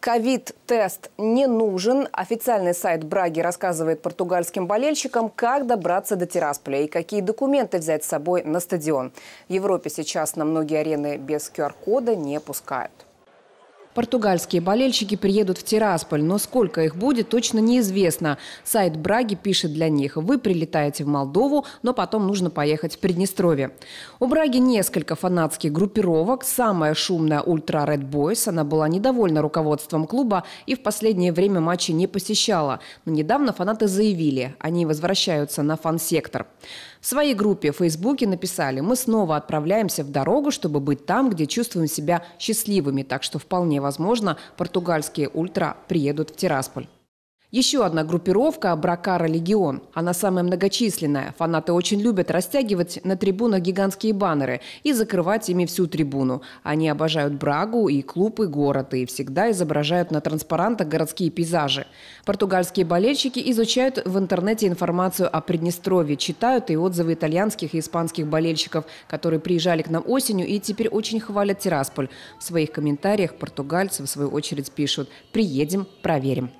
Ковид-тест не нужен. Официальный сайт Браги рассказывает португальским болельщикам, как добраться до Тирасполя и какие документы взять с собой на стадион. В Европе сейчас на многие арены без QR-кода не пускают. Португальские болельщики приедут в Тирасполь, но сколько их будет, точно неизвестно. Сайт Браги пишет для них, вы прилетаете в Молдову, но потом нужно поехать в Приднестровье. У Браги несколько фанатских группировок. Самая шумная «Ультра Ред Бойс». Она была недовольна руководством клуба и в последнее время матчи не посещала. Но недавно фанаты заявили, они возвращаются на фан-сектор. В своей группе в Фейсбуке написали, мы снова отправляемся в дорогу, чтобы быть там, где чувствуем себя счастливыми, так что вполне возможно, португальские ультра приедут в Тирасполь. Еще одна группировка – Бракара Легион. Она самая многочисленная. Фанаты очень любят растягивать на трибунах гигантские баннеры и закрывать ими всю трибуну. Они обожают Брагу и клуб, и город, и всегда изображают на транспарантах городские пейзажи. Португальские болельщики изучают в интернете информацию о Приднестровье, читают и отзывы итальянских и испанских болельщиков, которые приезжали к нам осенью и теперь очень хвалят Тирасполь. В своих комментариях португальцы, в свою очередь, пишут «Приедем, проверим».